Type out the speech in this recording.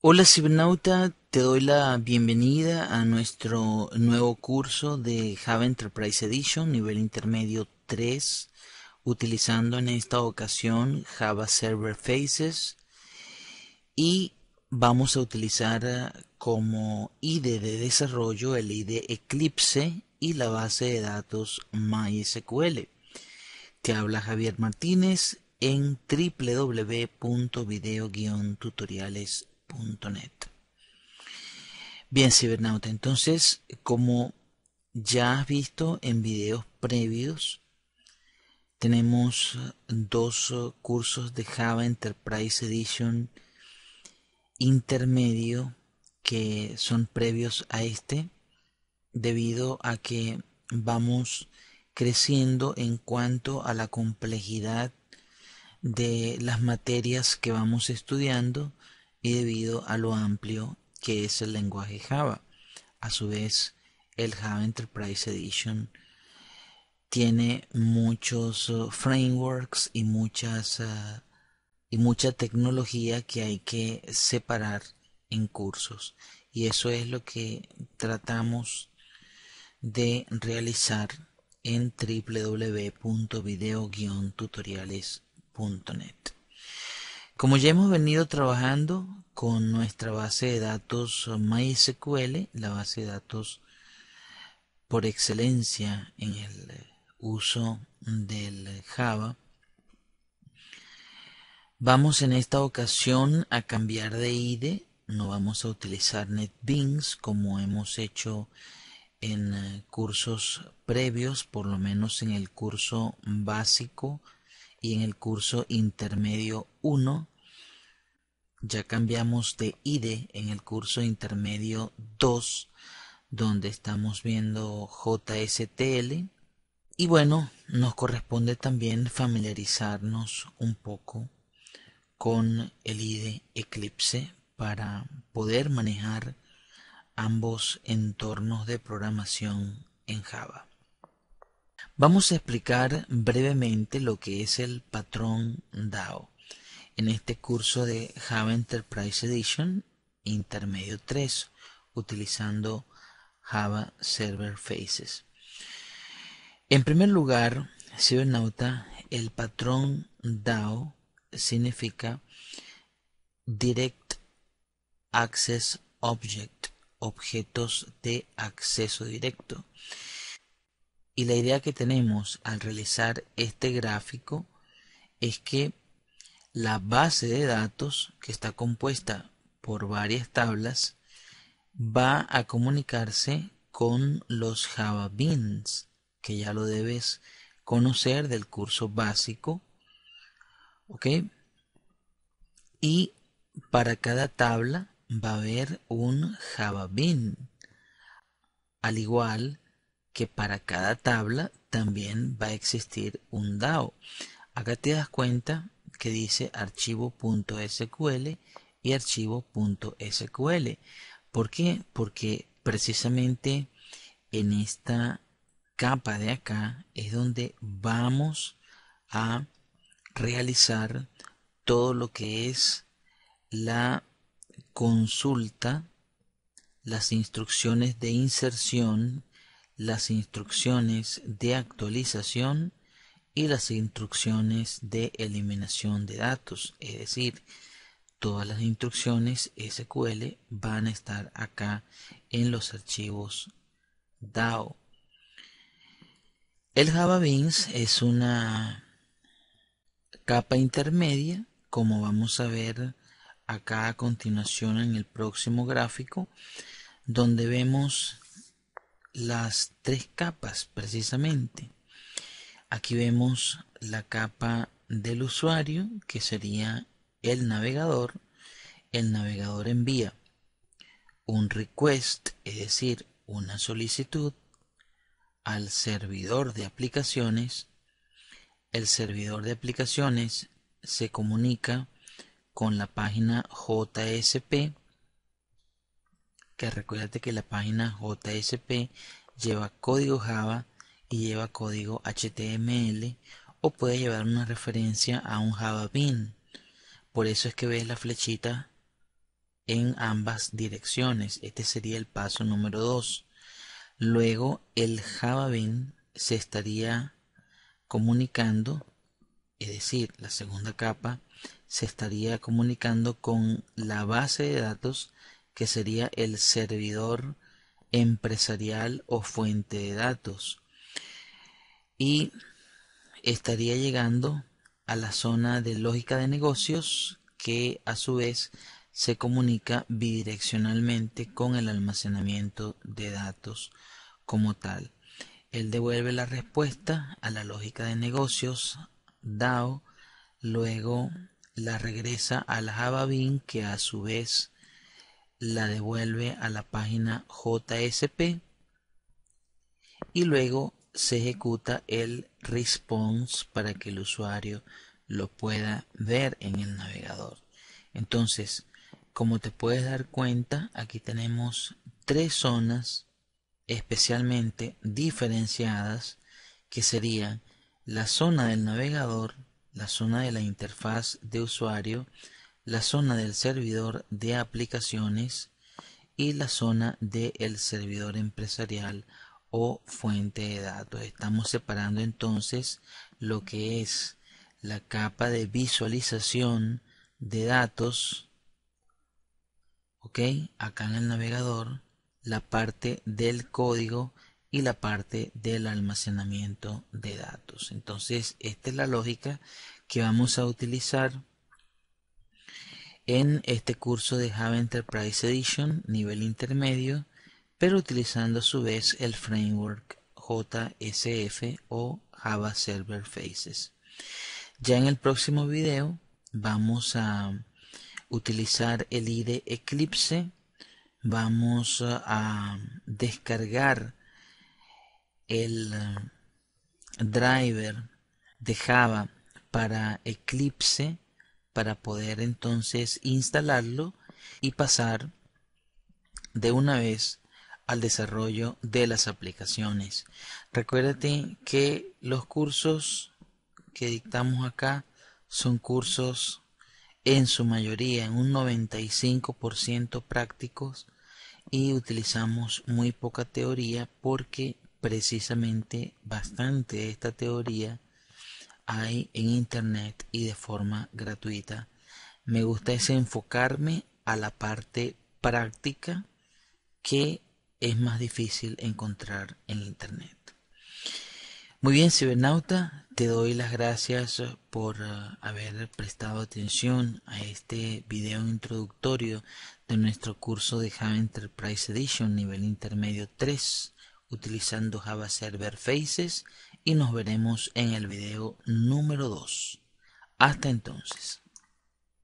Hola cibernauta, te doy la bienvenida a nuestro nuevo curso de Java Enterprise Edition nivel intermedio 3 utilizando en esta ocasión Java Server Faces y vamos a utilizar eh, como IDE de desarrollo el IDE Eclipse y la base de datos MySQL. Te habla Javier Martínez en www.video-tutoriales.com net. Bien, cibernauta, entonces, como ya has visto en videos previos, tenemos dos cursos de Java Enterprise Edition intermedio que son previos a este debido a que vamos creciendo en cuanto a la complejidad de las materias que vamos estudiando y debido a lo amplio que es el lenguaje Java. A su vez, el Java Enterprise Edition tiene muchos uh, frameworks y muchas uh, y mucha tecnología que hay que separar en cursos y eso es lo que tratamos de realizar en www.video-tutoriales.net como ya hemos venido trabajando con nuestra base de datos MySQL, la base de datos por excelencia en el uso del Java, vamos en esta ocasión a cambiar de ID, e. no vamos a utilizar NetBeans como hemos hecho en cursos previos, por lo menos en el curso básico y en el curso intermedio 1 ya cambiamos de IDE en el curso intermedio 2 donde estamos viendo JSTL y bueno nos corresponde también familiarizarnos un poco con el IDE Eclipse para poder manejar ambos entornos de programación en Java. Vamos a explicar brevemente lo que es el patrón DAO en este curso de Java Enterprise Edition Intermedio 3 utilizando Java Server Faces. En primer lugar, si nota, el patrón DAO significa Direct Access Object, objetos de acceso directo. Y la idea que tenemos al realizar este gráfico es que la base de datos, que está compuesta por varias tablas, va a comunicarse con los Java Beans, que ya lo debes conocer del curso básico. ¿Ok? Y para cada tabla va a haber un Java Bean. Al igual que para cada tabla también va a existir un DAO. Acá te das cuenta que dice archivo.sql y archivo.sql. ¿Por qué? Porque precisamente en esta capa de acá es donde vamos a realizar todo lo que es la consulta, las instrucciones de inserción las instrucciones de actualización y las instrucciones de eliminación de datos. Es decir, todas las instrucciones SQL van a estar acá en los archivos DAO. El Java Beans es una capa intermedia, como vamos a ver acá a continuación en el próximo gráfico, donde vemos las tres capas precisamente. Aquí vemos la capa del usuario que sería el navegador. El navegador envía un request, es decir, una solicitud al servidor de aplicaciones. El servidor de aplicaciones se comunica con la página JSP que recuérdate que la página JSP lleva código Java y lleva código HTML o puede llevar una referencia a un Java bin. Por eso es que ves la flechita en ambas direcciones. Este sería el paso número 2. Luego el Java bin se estaría comunicando, es decir, la segunda capa se estaría comunicando con la base de datos que sería el servidor empresarial o fuente de datos. Y estaría llegando a la zona de lógica de negocios que a su vez se comunica bidireccionalmente con el almacenamiento de datos como tal. Él devuelve la respuesta a la lógica de negocios DAO, luego la regresa a la Java Bean que a su vez la devuelve a la página JSP y luego se ejecuta el response para que el usuario lo pueda ver en el navegador. Entonces, como te puedes dar cuenta, aquí tenemos tres zonas especialmente diferenciadas que serían la zona del navegador, la zona de la interfaz de usuario la zona del servidor de aplicaciones y la zona del servidor empresarial o fuente de datos. Estamos separando entonces lo que es la capa de visualización de datos, ok, acá en el navegador, la parte del código y la parte del almacenamiento de datos. Entonces, esta es la lógica que vamos a utilizar en este curso de Java Enterprise Edition nivel intermedio, pero utilizando a su vez el framework JSF o Java Server Faces. Ya en el próximo video vamos a utilizar el IDE Eclipse, vamos a descargar el eh, driver de Java para Eclipse para poder entonces instalarlo y pasar de una vez al desarrollo de las aplicaciones. Recuérdate que los cursos que dictamos acá son cursos en su mayoría, en un 95% prácticos y utilizamos muy poca teoría porque precisamente bastante de esta teoría hay en Internet y de forma gratuita. Me gusta es enfocarme a la parte práctica que es más difícil encontrar en Internet. Muy bien, cibernauta, te doy las gracias por uh, haber prestado atención a este video introductorio de nuestro curso de Java Enterprise Edition nivel intermedio 3 utilizando Java Server Faces y nos veremos en el video número 2. Hasta entonces.